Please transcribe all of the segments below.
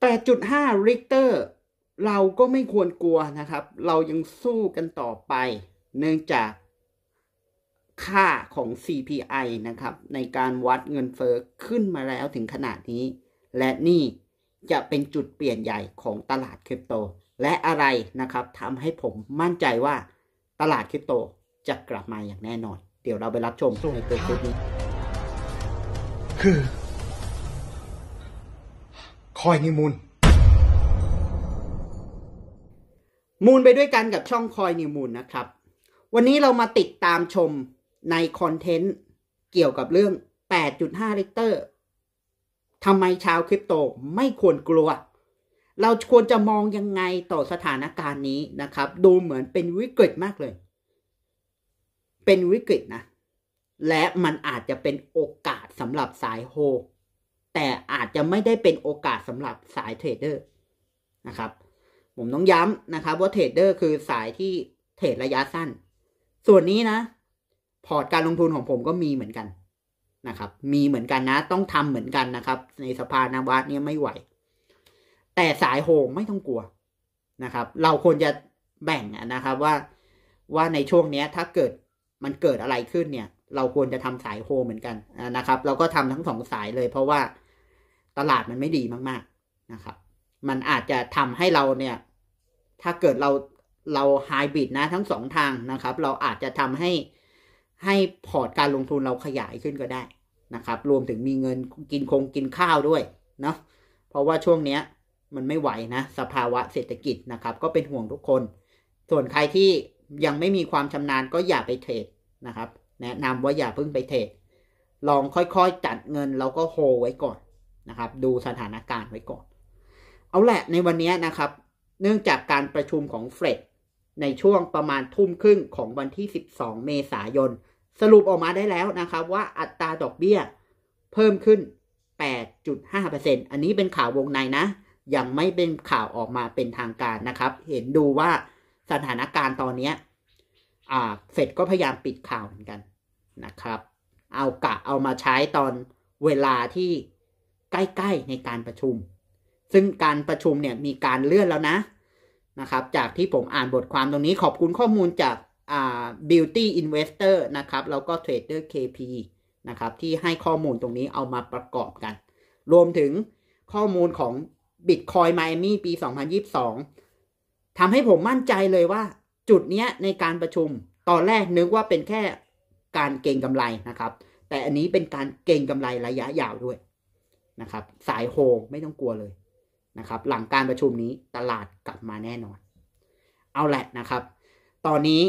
8.5ริกเตอร์ เราก็ไม่ควรกลัวนะครับเรายังสู้กันต่อไปเนื่องจากค่าของ CPI นะครับในการวัดเงินเฟอ้อขึ้นมาแล้วถึงขนาดนี้ และนี่จะเป็นจุดเปลี่ยนใหญ่ของตลาดคริปโตและอะไรนะครับทำให้ผมมั่นใจว่าตลาดคริปโตจะกลับมาอย่างแน่นอนเดี๋ยวเราไปรับชมในตัวคลิปนี้คือคอยนิมูล มูลไปด้วยกันกับช่องคอยนิมูลนะครับ วันนี้เรามาติดตามชมในคอนเทนต์เกี่ยวกับเรื่อง 8.5 ลิตรทำไมชาวคริปโตไม่ควรกลัว เราควรจะมองยังไงต่อสถานการณ์นี้นะครับ ดูเหมือนเป็นวิกฤตมากเลย เป็นวิกฤตนะ และมันอาจจะเป็นโอกาสสำหรับสายโฮแต่อาจจะไม่ได้เป็นโอกาสสำหรับสายเทรดเดอร์นะครับ ผมต้องย้ำนะครับ ว่าเทรดเดอร์คือสายที่เทรดระยะสั้น ส่วนนี้นะ พอร์ตการลงทุนของผมก็มีเหมือนกันนะครับ มีเหมือนกันนะ ต้องทำเหมือนกันนะครับ ในสภานวัตเนี่ยไม่ไหว แต่สายโฮไม่ต้องกลัวนะครับ เราควรจะแบ่งนะครับ ว่าว่าในช่วงนี้ถ้าเกิดมันเกิดอะไรขึ้นเนี่ยเราควรจะทำสายโฮเหมือนกันนะครับ เราก็ทำทั้งสองสายเลยเพราะว่าตลาดมันไม่ดีมาก ๆนะครับ มันอาจจะทำให้เราเนี่ย ถ้าเกิดเรา เราไฮบริดนะทั้งสองทางนะครับ เราอาจจะทำให้ ให้พอร์ตการลงทุนเราขยายขึ้นก็ได้นะครับ รวมถึงมีเงินกินคงกินข้าวด้วยเนาะ เพราะว่าช่วงเนี้ย มันไม่ไหวนะ สภาวะเศรษฐกิจนะครับ ก็เป็นห่วงทุกคน ส่วนใครที่ยังไม่มีความชำนาญก็อย่าไปเทรดนะครับแนะนำว่าอย่าเพิ่งไปเทรด ลองค่อยๆ จัดเงินแล้วก็โฮไว้ก่อนนะครับ ดูสถานการณ์ไว้ก่อน เอาแหละในวันนี้นะครับ เนื่องจากการประชุมของเฟดในช่วงประมาณทุ่มครึ่งของวันที่ 12 เมษายน สรุปออกมาได้แล้วนะครับ ว่าอัตราดอกเบี้ย เพิ่มขึ้น 8.5%อันนี้เป็นข่าววงในนะ ยังไม่เป็นข่าวออกมาเป็นทางการนะครับ เห็นดูว่าสถานการณ์ตอนนี้เฟดก็พยายามปิดข่าวเหมือนกันนะครับ เอากะเอามาใช้ตอนเวลาที่ใกล้ๆในการประชุม ซึ่งการประชุมเนี่ยมีการเลื่อนแล้วนะนะครับ จากที่ผมอ่านบทความตรงนี้ขอบคุณข้อมูลจาก Beauty Investor นะครับ แล้วก็ Trader KP นะครับ ที่ให้ข้อมูลตรงนี้เอามาประกอบกัน รวมถึงข้อมูลของ Bitcoin Miami ปี 2022 ทำให้ผมมั่นใจเลยว่า จุดเนี้ยในการประชุมตอนแรกนึกว่าเป็นแค่การเก็งกำไรนะครับ แต่อันนี้เป็นการเก็งกำไรระยะยาวด้วยนะครับ สายโฮไม่ต้องกลัวเลยนะครับ หลังการประชุมนี้ตลาดกลับมาแน่นอนเอาแหละนะครับ ตอนนี้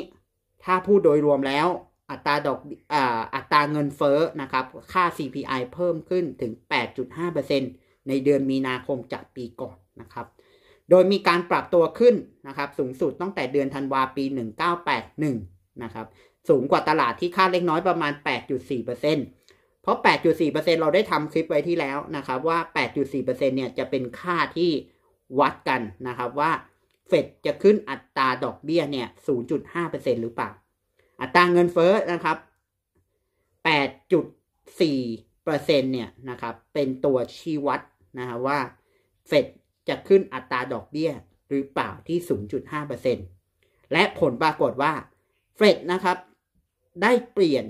ถ้าพูดโดยรวมแล้วอัตราดอกอัตราเงินเฟ้อนะครับ ค่า CPI เพิ่มขึ้นถึง8.5%ในเดือนมีนาคมจากปีก่อนนะครับ โดยมีการปรับตัวขึ้นนะครับ สูงสุดตั้งแต่เดือนธันวาปี 1981นะครับสูงกว่าตลาดที่คาดเล็กน้อยประมาณ 8.4%เพราะ 8.4%เราได้ทำคลิปไว้ที่แล้วนะครับว่า 8.4%เนี่ย จะเป็นค่าที่วัดกันนะครับว่าเฟดจะขึ้นอัตราดอกเบี้ยเนี่ย 0.5%หรือเปล่า อัตราเงินเฟ้อนะครับ 8.4%เนี่ยนะครับ เป็นตัวชี้วัดนะครับว่าเฟดจะขึ้นอัตราดอกเบี้ย หรือเปล่าที่ 0.5%และผลปรากฏว่าเฟดนะครับได้เปลี่ยน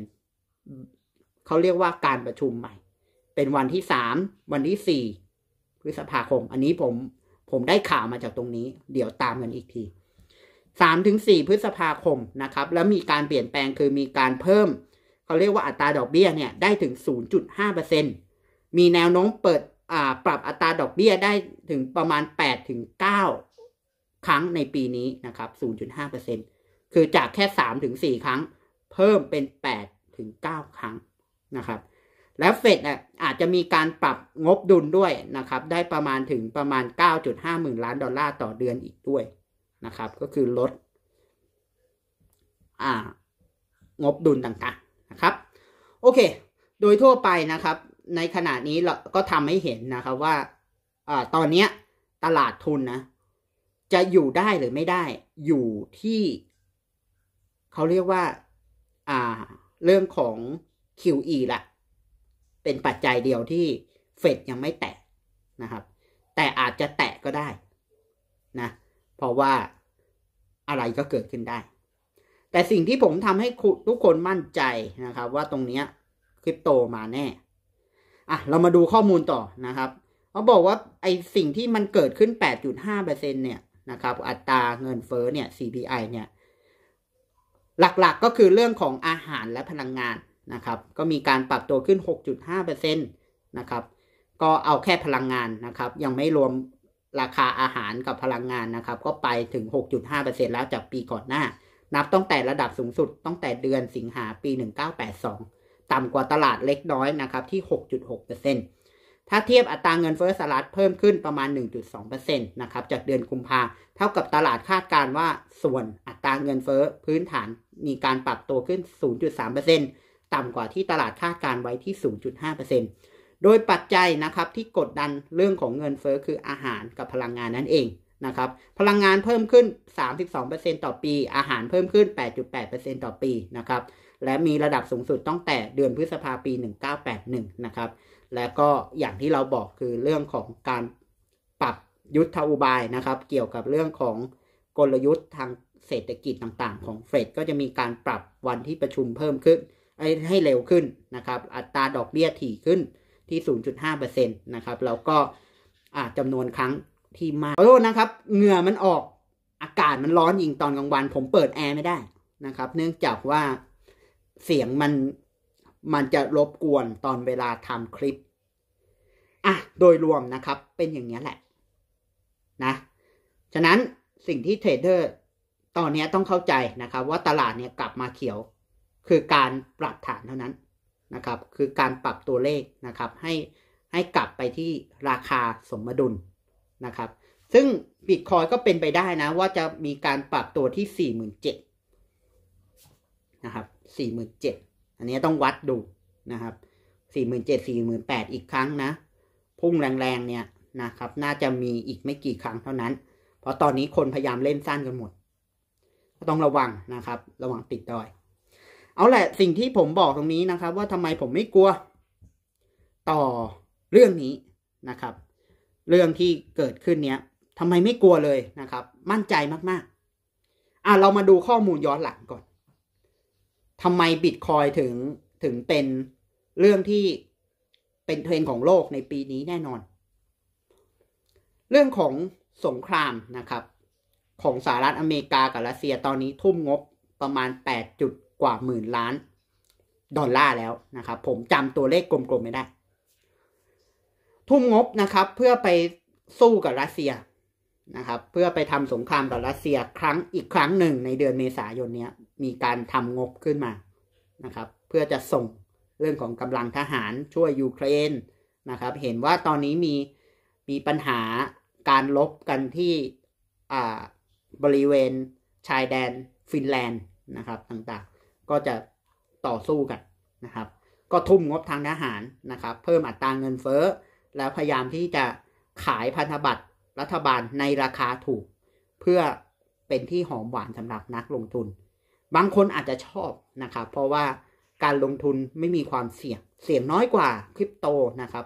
เขาเรียกว่าการประชุมใหม่ เป็นวันที่สามวันที่สี่พฤษภาคม อันนี้ผมผมได้ข่าวมาจากตรงนี้ เดี๋ยวตามกันอีกทีสามถึงสี่พฤษภาคมนะครับ แล้วมีการเปลี่ยนแปลงคือมีการเพิ่มเขาเรียกว่าอัตราดอกเบี้ยเนี่ยได้ถึงศูน์จุดห้าเเปอรซ0.5%มีแนวโน้มเปิดอ่าปรับอัตราดอกเบี้ยได้ถึงประมาณแปดถึงเก้าครั้งในปีนี้นะครับศูน์จุดห้าเเปอรซ็นคือจากแค่สามถึงสี่ครั้งเพิ่มเป็น 8 ถึง 9 ครั้งนะครับ แล้วเฟดอ่ะอาจจะมีการปรับงบดุลด้วยนะครับ ได้ประมาณถึงประมาณ 9.5หมื่นล้าน ดอลลาร์ต่อเดือนอีกด้วยนะครับ ก็คือลด อ่า งบดุลต่างๆนะครับ โอเค โดยทั่วไปนะครับ ในขณะนี้เราก็ทำให้เห็นนะครับว่าอตอนนี้ ตลาดทุนนะ จะอยู่ได้หรือไม่ได้ อยู่ที่เขาเรียกว่า่า เรื่องของ QE แหละเป็นปัจจัยเดียวที่ เฟดยังไม่แตะนะครับ แต่อาจจะแตะก็ได้นะ เพราะว่าอะไรก็เกิดขึ้นได้ แต่สิ่งที่ผมทำให้ทุกคนมั่นใจนะครับว่าตรงนี้คริปโตมาแน่ อ่ะเรามาดูข้อมูลต่อนะครับ เขาบอกว่าไอสิ่งที่มันเกิดขึ้น 8.5%เนี่ยนะครับ อัตราเงินเฟ้อเนี่ย CPI เนี่ยหลักๆ ก็คือเรื่องของอาหารและพลังงานนะครับ ก็มีการปรับตัวขึ้น 6.5%นะครับ ก็เอาแค่พลังงานนะครับ ยังไม่รวมราคาอาหารกับพลังงานนะครับ ก็ไปถึง 6.5%แล้วจากปีก่อนหน้า นับตั้งแต่ระดับสูงสุดตั้งแต่เดือนสิงหาปี 1982 ต่ำกว่าตลาดเล็กน้อยนะครับที่ 6.6%ถ้าเทียบอัตราเงินเฟ้อสหรัฐเพิ่มขึ้นประมาณ1.2%นะครับจากเดือนกุมภาเท่ากับตลาดคาดการว่าส่วนอัตราเงินเฟ้อพื้นฐานมีการปรับตัวขึ้น 0.3%ต่ำกว่าที่ตลาดคาดการไว้ที่ 0.5%โดยปัจจัยนะครับที่กดดันเรื่องของเงินเฟ้อคืออาหารกับพลังงานนั่นเองนะครับพลังงานเพิ่มขึ้น 32%ต่อปี อาหารเพิ่มขึ้น8.8%ต่อปีนะครับและมีระดับสูงสุดตั้งแต่เดือนพฤษภาปี1981นะครับและก็อย่างที่เราบอกคือเรื่องของการปรับยุทธอุบายนะครับ เกี่ยวกับเรื่องของกลยุทธ์ทางเศรษฐกิจต่างๆ ของเฟดก็จะมีการปรับวันที่ประชุมเพิ่มขึ้นให้เร็วขึ้นนะครับ อัตราดอกเบี้ยถี่ขึ้นที่ 0.5%นะครับ แล้วก็จำนวนครั้งที่มากขอโทษนะครับเหงื่อมันออกอากาศมันร้อนยิงตอนกลางวันผมเปิดแอร์ไม่ได้นะครับ เนื่องจากว่าเสียงมันมันจะรบกวนตอนเวลาทำคลิป อ่ะ โดยรวมนะครับ เป็นอย่างนี้แหละ นะ ฉะนั้นสิ่งที่เทรดเดอร์ตอนนี้ต้องเข้าใจนะครับ ว่าตลาดเนี่ยกลับมาเขียว คือการปรับฐานเท่านั้นนะครับ คือการปรับตัวเลขนะครับ ให้ให้กลับไปที่ราคาสมดุลนะครับ ซึ่งบิตคอยก็เป็นไปได้นะ ว่าจะมีการปรับตัวที่ 47,000 นะครับ4เจ0 0อันนี้ต้องวัดดูนะครับสี่หมื่นเจ็ดสี่หมื่นแปดอีกครั้งนะ พุ่งแรงๆเนี่ยนะครับ น่าจะมีอีกไม่กี่ครั้งเท่านั้น เพราะตอนนี้คนพยายามเล่นสั้นกันหมดก็ต้องระวังนะครับ ระวังติดดอย เอาแหละสิ่งที่ผมบอกตรงนี้นะครับ ว่าทำไมผมไม่กลัวต่อเรื่องนี้นะครับ เรื่องที่เกิดขึ้นเนี้ยทำไมไม่กลัวเลยนะครับ มั่นใจมากๆ อ่ะเรามาดูข้อมูลย้อนหลังก่อนทำไมบิตคอยถึงถึงเป็นเรื่องที่เป็นเทรนของโลกในปีนี้แน่นอน เรื่องของสงครามนะครับ ของสหรัฐอเมริกากับรัสเซียตอนนี้ทุ่มงบประมาณ8จุดกว่าหมื่นล้าน ดอลลาร์แล้วนะครับ ผมจำตัวเลขกลมๆไม่ได้ ทุ่มงบนะครับเพื่อไปสู้กับรัสเซียนะครับ เพื่อไปทำสงครามกับรัสเซียครั้งอีกครั้งหนึ่งในเดือนเมษายนนี้มีการทำงบขึ้นมานะครับ เพื่อจะส่งเรื่องของกำลังทหารช่วยยูเครนนะครับ เห็นว่าตอนนี้มีมีปัญหาการลบกันที่บริเวณชายแดน ฟินแลนด์นะครับต่างๆ ก็จะต่อสู้กันนะครับ ก็ทุ่มงบทางทหารนะครับเพิ่มอัตราเงินเฟ้อแล้วพยายามที่จะขายพันธบัตรรัฐบาลในราคาถูก เพื่อเป็นที่หอมหวานสำหรับนักลงทุนบางคนอาจจะชอบนะครับ เพราะว่าการลงทุนไม่มีความเสี่ยง เสี่ยงน้อยกว่าคริปโตนะครับ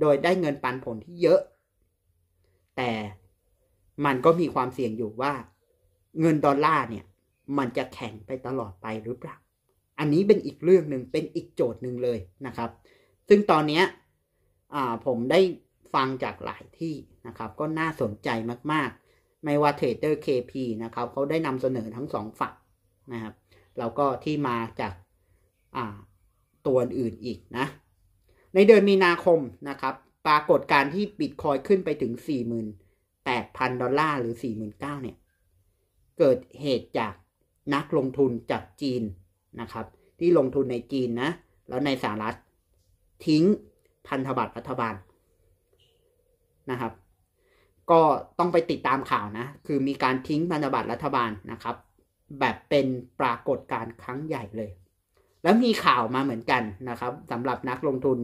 โดยได้เงินปันผลที่เยอะ แต่มันก็มีความเสี่ยงอยู่ว่าเงินดอลลาร์เนี่ย มันจะแข็งไปตลอดไปหรือเปล่า อันนี้เป็นอีกเรื่องหนึ่งเป็นอีกโจทย์หนึ่งเลยนะครับ ซึ่งตอนนี้ผมได้ฟังจากหลายที่นะครับ ก็น่าสนใจมากๆ ไม่ว่าเทรดเดอร์เ p นะครับ เขาได้นำเสนอทั้งสองฝั่งนะครับแล้วก็ที่มาจากตัวอื่นอีกนะ ในเดือนมีนาคมนะครับ ปรากฏการที่บิตคอยขึ้นไปถึง48,000 ดอลลาร์หรือ49,000เนี่ย เกิดเหตุจากนักลงทุนจากจีนนะครับ ที่ลงทุนในจีนนะ แล้วในสหรัฐทิ้งพันธบัตรรัฐบาลนะครับ ก็ต้องไปติดตามข่าวนะ คือมีการทิ้งพันธบัตรรัฐบาลนะครับแบบเป็นปรากฏการณ์ครั้งใหญ่เลย แล้วมีข่าวมาเหมือนกันนะครับสำหรับนักลงทุน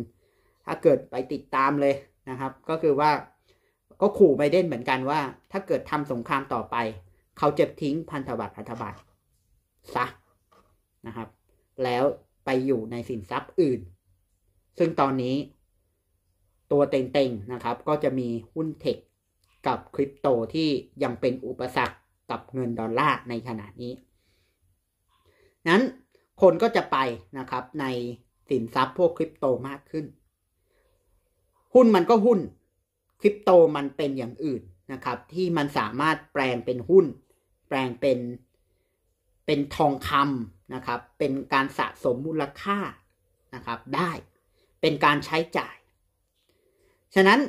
ถ้าเกิดไปติดตามเลยนะครับ ก็คือว่า ก็ขู่ไบเดนเหมือนกันว่า ถ้าเกิดทำสงครามต่อไป เขาจะทิ้งพันธบัตรพันธบัตรซะนะครับ แล้วไปอยู่ในสินทรัพย์อื่น ซึ่งตอนนี้ ตัวเต็งๆนะครับ ก็จะมีหุ้นเทคกับคริปโตที่ยังเป็นอุปสรรคกับเงินดอลลาร์ ในขณะนี้ นั้นคนก็จะไปนะครับในสิน ทรัพย์พวกคริปโตมากขึ้น หุ้นมันก็หุ้น คริปโตมันเป็นอย่างอื่นนะครับ ที่มันสามารถแปลงเป็นหุ้น แปลงเป็นเป็นทองคำนะครับ เป็นการสะสมมูลค่านะครับได้เป็นการใช้จ่าย ฉะนั้น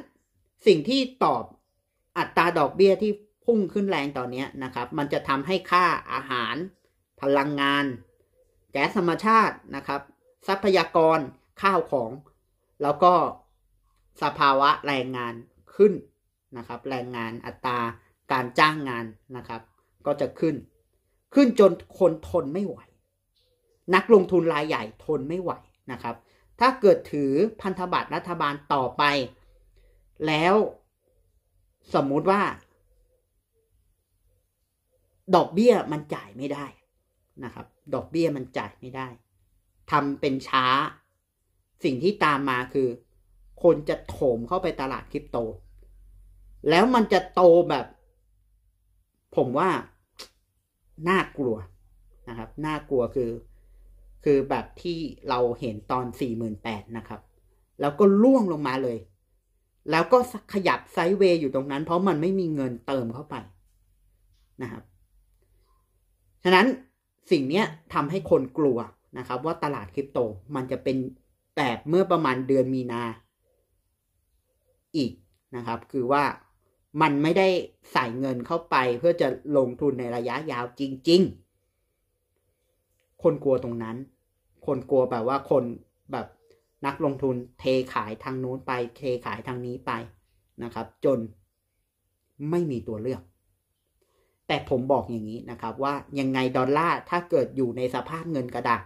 สิ่งที่ตอบอัตราดอกเบี้ยที่พุ่งขึ้นแรงตอนนี้นะครับ มันจะทำให้ค่าอาหารพลังงานแก๊สธรรมชาตินะครับ ทรัพยากรข้าวของแล้วก็สภาวะแรงงานขึ้นนะครับแรงงานอัตราการจ้างงานนะครับ ก็จะขึ้น ขึ้นจนคนทนไม่ไหว นักลงทุนรายใหญ่ทนไม่ไหวนะครับ ถ้าเกิดถือพันธบัตรรัฐบาลต่อไปแล้วสมมุติว่าดอกเบี้ยมันจ่ายไม่ได้นะครับ ดอกเบี้ยมันจ่ายไม่ได้ ทำเป็นช้าสิ่งที่ตามมาคือ คนจะโถมเข้าไปตลาดคริปโต แล้วมันจะโตแบบ ผมว่าน่ากลัวนะครับน่ากลัวคือคือแบบที่เราเห็นตอน48,000นะครับ แล้วก็ล่วงลงมาเลย แล้วก็ขยับไซด์เวย์อยู่ตรงนั้นเพราะมันไม่มีเงินเติมเข้าไปนะครับฉะนั้นสิ่งนี้ทำให้คนกลัวนะครับ ว่าตลาดคริปโตมันจะเป็นแบบเมื่อประมาณเดือนมีนา อีกนะครับ คือว่ามันไม่ได้ใส่เงินเข้าไปเพื่อจะลงทุนในระยะยาวจริงๆ คนกลัวตรงนั้น คนกลัวแบบว่าคนแบบนักลงทุนเทขายทางนู้นไปเทขายทางนี้ไปนะครับ จนไม่มีตัวเลือกแต่ผมบอกอย่างนี้นะครับ ว่ายังไงดอลลาร์ถ้าเกิดอยู่ในสภาพเงินกระดาษ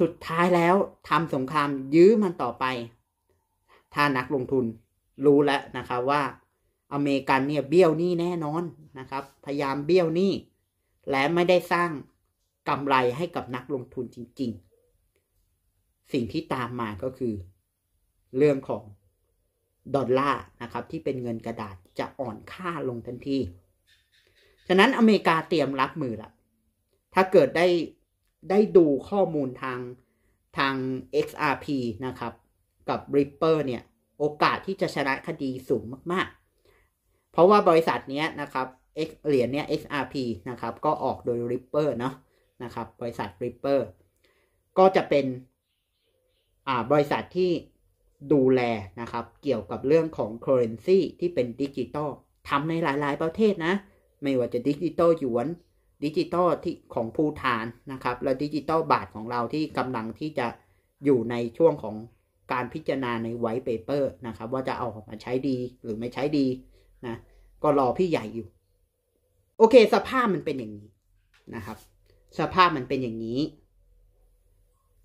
สุดท้ายแล้วทำสงครามยื้อมันต่อไป ถ้านักลงทุนรู้แล้วนะครับ ว่าอเมริกันเนี่ยเบี้ยวหนี้แน่นอนนะครับ พยายามเบี้ยวหนี้ และไม่ได้สร้างกำไรให้กับนักลงทุนจริง ๆ สิ่งที่ตามมาก็คือ เรื่องของดอลลาร์นะครับ ที่เป็นเงินกระดาษจะอ่อนค่าลงทันทีฉะนั้นอเมริกาเตรียมรับมือละถ้าเกิดได้ได้ดูข้อมูลทางทาง XRP นะครับ กับ Ripper เนี่ย โอกาสที่จะชนะคดีสูงมาก ๆ เพราะว่าบริษัทนี้นะครับ เหรียญเนี้ย XRP นะครับ ก็ออกโดย Ripper เนาะ นะครับ บริษัท Ripper ก็จะเป็น อ่า บริษัทที่ดูแลนะครับ เกี่ยวกับเรื่องของ Currency ที่เป็นดิจิตอลทำในหลายๆประเทศนะไม่ว่าจะดิจิตอลหยวนดิจิตอลที่ของภูฐานนะครับ และดิจิตอลบาทของเราที่กำลังที่จะอยู่ในช่วงของการพิจารณาในไวท์เปเปอร์นะครับ ว่าจะเอาออกมาใช้ดีหรือไม่ใช้ดีนะ ก็รอพี่ใหญ่อยู่ โอเค สภาพมันเป็นอย่างนี้นะครับ สภาพมันเป็นอย่างนี้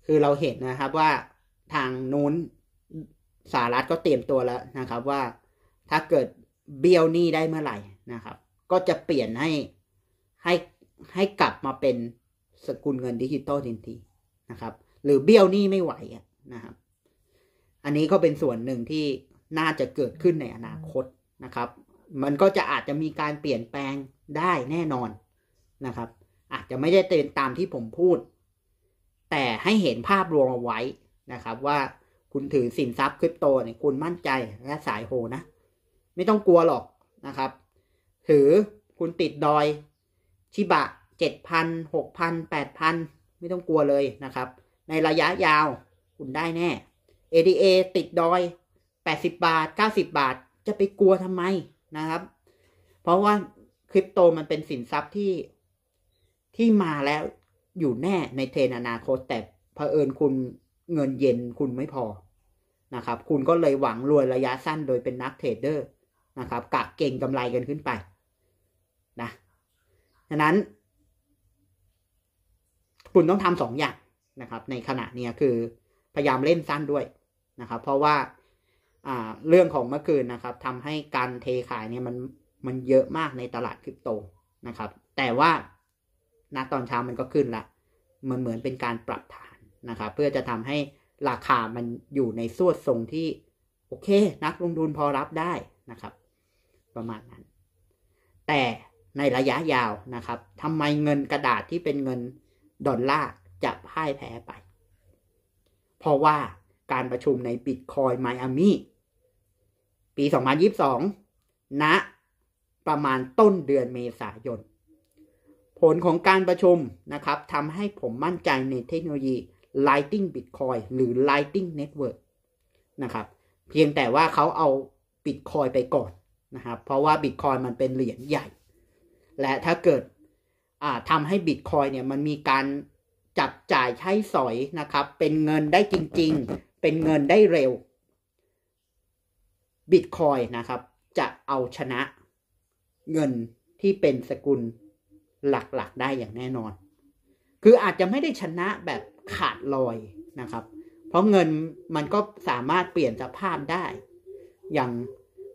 คือเราเห็นนะครับ ว่าทางนู้นสหรัฐก็เตรียมตัวแล้วนะครับ ว่าถ้าเกิดเบี้ยวหนี้ได้เมื่อไหร่นะครับก็จะเปลี่ยนให้ให้ให้กลับมาเป็นสกุลเงินดิจิตอลทันทีนะครับ หรือเบี้ยวนี้ไม่ไหวนะครับ อันนี้ก็เป็นส่วนหนึ่งที่น่าจะเกิดขึ้นในอนาคตนะครับ มันก็จะอาจจะมีการเปลี่ยนแปลงได้แน่นอนนะครับ อาจจะไม่ได้เป็นตามที่ผมพูด แต่ให้เห็นภาพรวมเอาไว้นะครับ ว่าคุณถือสินทรัพย์คริปโตเนี่ยคุณมั่นใจและสายโหนะไม่ต้องกลัวหรอกนะครับหรือคุณติดดอย ชิบะเจ็ดพันหกพันแปดพันไม่ต้องกลัวเลยนะครับ ในระยะยาว คุณได้แน่ ADA ติดดอย 80 บาท 90 บาท จะไปกลัวทำไมนะครับ เพราะว่าคริปโตมันเป็นสินทรัพย์ที่ที่มาแล้วอยู่แน่ในเทรนอนาคต แต่เผอิญคุณเงินเย็นคุณไม่พอนะครับ คุณก็เลยหวังรวยระยะสั้นโดยเป็นนักเทรดเดอร์นะครับกะเก่งกำไรกันขึ้นไปดังนั้น คุณต้องทำสองอย่างนะครับ ในขณะนี้คือ พยายามเล่นสั้นด้วยนะครับ เพราะว่าเรื่องของเมื่อคืนนะครับทำให้การเทขายเนี่ยมันมันเยอะมากในตลาดคริปโตนะครับ แต่ว่าณตอนเช้ามันก็ขึ้นละมันเหมือนเป็นการปรับฐานนะครับเพื่อจะทำให้ราคามันอยู่ในส่วนทรงที่ โอเค นักลงทุนพอรับได้นะครับ ประมาณนั้น แต่ในระยะยาวนะครับ ทำไมเงินกระดาษที่เป็นเงิน ดอลลาร์จะพ่ายแพ้ไป เพราะว่าการประชุมในบิตคอยไมอามี่ปี 2022ณนะประมาณต้นเดือนเมษายน ผลของการประชุมนะครับทำให้ผมมั่นใจในเทคโนโลยี Lighting Bitcoin หรือ Lighting Network นะครับ เพียงแต่ว่าเขาเอาบิตคอยไปก่อนนะครับ เพราะว่าบิตคอยมันเป็นเหรียญใหญ่และถ้าเกิดทำให้บิตคอยเนี่ยมันมีการจับจ่ายใช้สอยนะครับ เป็นเงินได้จริง ๆ เป็นเงินได้เร็วบิตคอยนะครับ จะเอาชนะเงินที่เป็นสกุลหลักๆได้อย่างแน่นอน คืออาจจะไม่ได้ชนะแบบขาดลอยนะครับ เพราะเงินมันก็สามารถเปลี่ยนสภาพได้ อย่าง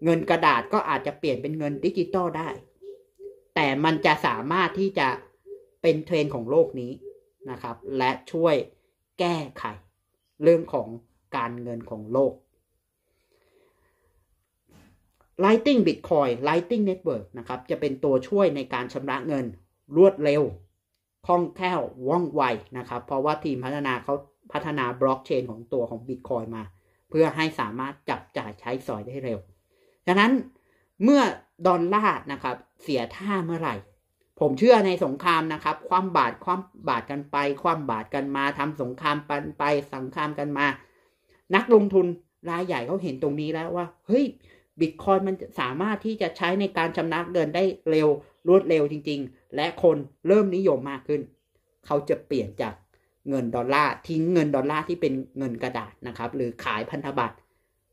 เงินกระดาษก็อาจจะเปลี่ยนเป็นเงินดิจิตอลได้แต่มันจะสามารถที่จะเป็นเทรนของโลกนี้นะครับ และช่วยแก้ไขเรื่องของการเงินของโลก Lighting Bitcoin Lighting Network นะครับ จะเป็นตัวช่วยในการชำระเงินรวดเร็วคล่องแคล่วว่องไวนะครับ เพราะว่าทีมพัฒนาเขาพัฒนาบล็อกเชนของตัวของ Bitcoin มาเพื่อให้สามารถจับจ่ายใช้สอยได้เร็วดังนั้นเมื่อดอลลาร์นะครับ เสียท่าเมื่อไหร่ ผมเชื่อในสงครามนะครับ ความบาดความบาดกันไป ความบาดกันมาทำสงคราม ปัน ไปสงครามกันมา นักลงทุนรายใหญ่เขาเห็นตรงนี้แล้วว่า เฮ้ยบิตคอยมันสามารถที่จะใช้ในการชำระเงินได้เร็วรวดเร็วจริง ๆ และคนเริ่ม นิยมมากขึ้น เขาจะเปลี่ยนจากเงินดอลลาร์ทิ้งเงินดอลลาร์ที่เป็นเงินกระดาษนะครับ หรือขายพันธบัตร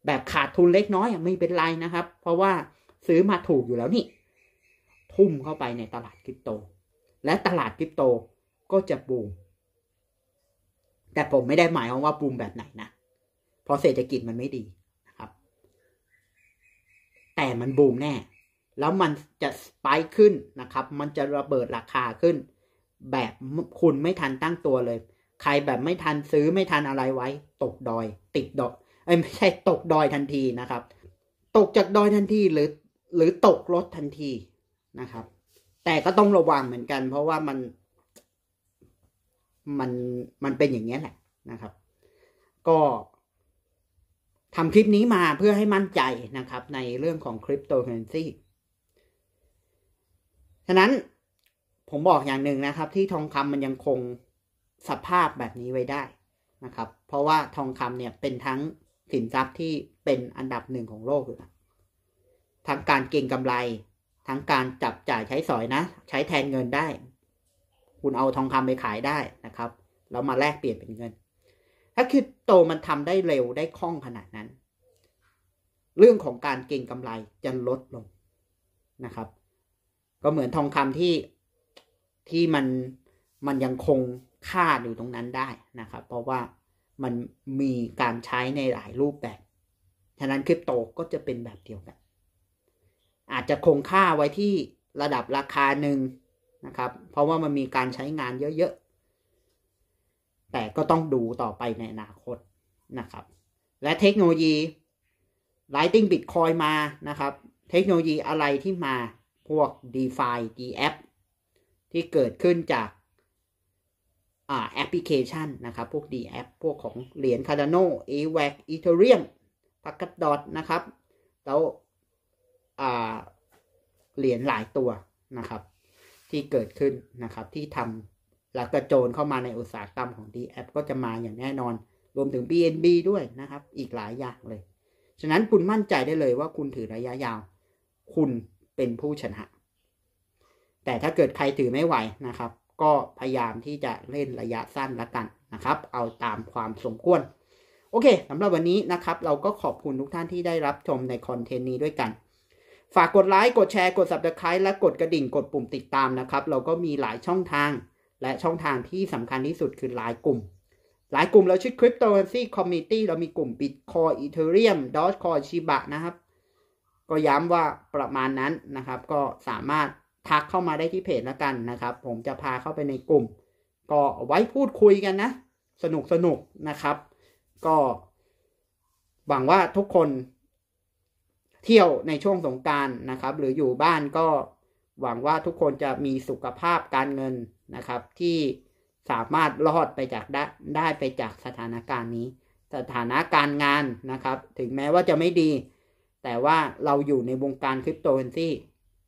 แบบขาดทุนเล็กน้อยไม่เป็นไรนะครับ เพราะว่าซื้อมาถูกอยู่แล้วนี่ ทุ่มเข้าไปในตลาดคริปโต และตลาดคริปโตก็จะบูม แต่ผมไม่ได้หมายความว่าบูมแบบไหนนะเพราะเศรษฐกิจมันไม่ดีนะครับ แต่มันบูมแน่ แล้วมันจะสปายขึ้นนะครับ มันจะระเบิดราคาขึ้นแบบคุณไม่ทันตั้งตัวเลย ใครแบบไม่ทันซื้อไม่ทันอะไรไว้ตกดอย ติดดอยไม่ใช่ตกดอยทันทีนะครับ ตกจากดอยทันทีหรือหรือตกรถทันทีนะครับ แต่ก็ต้องระวังเหมือนกัน เพราะว่ามันมันมันเป็นอย่างนี้แหละนะครับ ก็ทำคลิปนี้มาเพื่อให้มั่นใจนะครับในเรื่องของคริปโตเคอเรนซีฉะนั้นผมบอกอย่างหนึ่งนะครับที่ทองคำมันยังคงสภาพแบบนี้ไว้ได้นะครับ เพราะว่าทองคำเนี่ยเป็นทั้งสินทรัพย์ที่เป็นอันดับหนึ่งของโลกอยู่แล้วทั้งการเก็งกำไรทั้งการจับจ่ายใช้สอยนะ ใช้แทนเงินได้ คุณเอาทองคำไปขายได้นะครับแล้วมาแลกเปลี่ยนเป็นเงิน ถ้าคริปโตมันทำได้เร็วได้คล่องขนาดนั้น เรื่องของการเก็งกำไรจะลดลงนะครับ ก็เหมือนทองคำที่ที่มันมันยังคงค่าอยู่ตรงนั้นได้นะครับ เพราะว่ามันมีการใช้ในหลายรูปแบบ ฉะนั้นคริปโตก็จะเป็นแบบเดียวกันอาจจะคงค่าไว้ที่ระดับราคาหนึ่งนะครับ เพราะว่ามันมีการใช้งานเยอะ ๆ แต่ก็ต้องดูต่อไปในอนาคตนะครับ และเทคโนโลยี Lighting Bitcoin มานะครับ เทคโนโลยีอะไรที่มาพวก DeFi DApp ที่เกิดขึ้นจากแอปพลิเคชันนะครับพวก DApp พวกของเหรียญ Cardano a w a c Ethereum p a c k a d o t นะครับแล้วเหรียญหลายตัวนะครับ ที่เกิดขึ้นนะครับที่ทำลักกระโจนเข้ามาในอุตสาหกรรมของ d อ p ก็จะมาอย่างแน่นอน รวมถึง BNB ด้วยนะครับอีกหลายอย่างเลย ฉะนั้นคุณมั่นใจได้เลยว่าคุณถือระยะยาว คุณเป็นผู้ชนะ แต่ถ้าเกิดใครถือไม่ไหวนะครับ ก็พยายามที่จะเล่นระยะสั้นละกันนะครับ เอาตามความสมควร โอเคสำหรับวันนี้นะครับ เราก็ขอบคุณทุกท่านที่ได้รับชมในคอนเทนต์นี้ ด้วยกันฝากกดไลค์กดแชร์กด subscribe และกดกระดิ่งกดปุ่มติดตามนะครับ เราก็มีหลายช่องทางและช่องทางที่สำคัญที่สุดคือหลายกลุ่ม หลายกลุ่มเราชื่อ Cryptocurrency Community เรามีกลุ่ม Bitcoin Ethereum Dogecoin Shiba นะครับ ก็ย้ำว่าประมาณนั้นนะครับ ก็สามารถทักเข้ามาได้ที่เพจแล้วกันนะครับ ผมจะพาเข้าไปในกลุ่ม ก็ไว้พูดคุยกันนะสนุกสนุกนะครับ ก็หวังว่าทุกคนเที่ยว ในช่วงสงการนะครับ หรืออยู่บ้านก็หวังว่าทุกคนจะมีสุขภาพการเงินนะครับ ที่สามารถรอดไปจากได้ได้ไปจากสถานการณ์นี้ สถานการณ์งานนะครับ ถึงแม้ว่าจะไม่ดี แต่ว่าเราอยู่ใน วงการคริปโตเคอเรนซี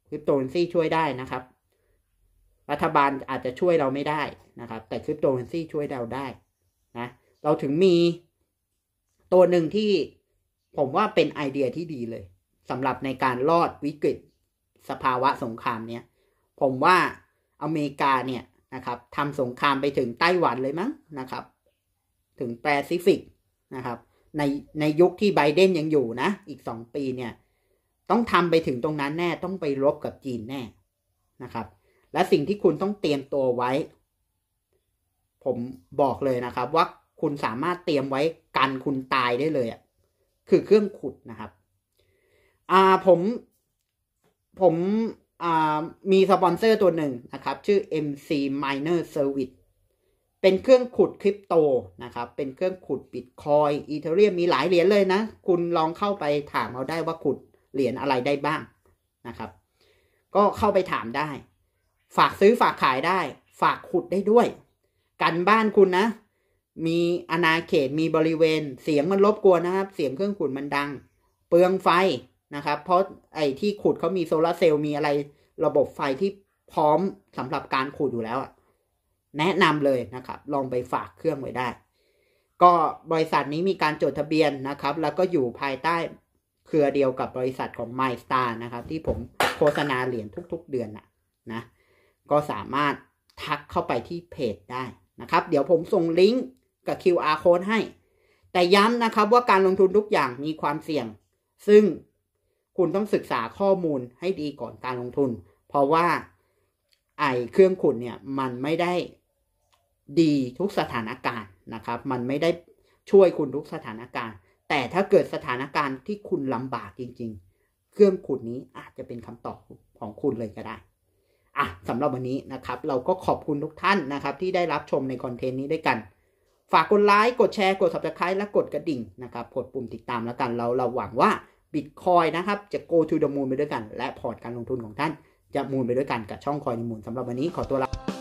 คริปโตเคอเรนซีช่วยได้นะครับรัฐบาลอาจจะช่วยเราไม่ได้นะครับแต่คริปโตเคอเรนซีช่วยเราได้นะ เราถึงมีตัวหนึ่งที่ผมว่าเป็นไอเดียที่ดีเลยสำหรับในการรอดวิกฤตสภาวะสงครามเนี่ย ผมว่าอเมริกาเนี่ยนะครับทำสงครามไปถึงไต้หวันเลยมั้งนะครับ ถึงแปซิฟิกนะครับ ในในยุคที่ไบเดนยังอยู่นะอีกสองปีเนี่ย ต้องทำไปถึงตรงนั้นแน่ต้องไปรบกับจีนแน่นะครับ และสิ่งที่คุณต้องเตรียมตัวไว้ ผมบอกเลยนะครับ ว่าคุณสามารถเตรียมไว้กันคุณตายได้เลยอะคือเครื่องขุดนะครับอ่า ผมผมอ่ามีสปอนเซอร์ตัวหนึ่งนะครับ ชื่อ MC Miner Service เป็นเครื่องขุดคริปโตนะครับ เป็นเครื่องขุดบิตคอยอีเอเรียมมีหลายเหรียญเลยนะ คุณลองเข้าไปถามเขาได้ว่าขุดเหรียญอะไรได้บ้างนะครับ ก็เข้าไปถามได้ ฝากซื้อฝากขายได้ ฝากขุดได้ด้วย กันบ้านคุณ นะ มีอนาเขตมีบริเวณ เสียงมันรบกวนนะครับเสียงเครื่องขุดมันดัง เปลืองไฟนะครับ เพราะไอ้ที่ขุดเขามีโซลาเซลล์มีอะไรระบบไฟที่พร้อมสำหรับการขุดอยู่แล้ว แนะนำเลยนะครับ ลองไปฝากเครื่องไว้ได้ ก็บริษัทนี้มีการจดทะเบียนนะครับ แล้วก็อยู่ภายใต้ เครือเดียวกับบริษัทของ MyStar นะครับ ที่ผมโฆษณาเหรียญทุกๆเดือนนะนะ ก็สามารถทักเข้าไปที่เพจได้นะครับ เดี๋ยวผมส่งลิงก์กับ QR code ให้ แต่ย้ำนะครับ ว่าการลงทุนทุกอย่างมีความเสี่ยง ซึ่งคุณต้องศึกษาข้อมูลให้ดีก่อนการลงทุน เพราะว่าไอเครื่องขุดเนี่ย มันไม่ได้ดีทุกสถานการณ์นะครับ มันไม่ได้ช่วยคุณทุกสถานการณ์ แต่ถ้าเกิดสถานการณ์ที่คุณลำบากจริง ๆ เครื่องขุดนี้อาจจะเป็นคำตอบของคุณเลยก็ได้ อ่ะสำหรับวันนี้นะครับ เราก็ขอบคุณทุกท่านนะครับ ที่ได้รับชมในคอนเทนต์นี้ด้วยกัน ฝากกดไลค์ กดแชร์ กด subscribe และกดกระดิ่งนะครับกดปุ่มติดตามแล้วกัน เราเราหวังว่าบิตคอยนะครับ จะ go to the moon ไปด้วยกันและพอร์ตการลงทุนของท่าน จะมูลไปด้วยกันกับช่องคอยมูลสำหรับวันนี้ขอตัวลา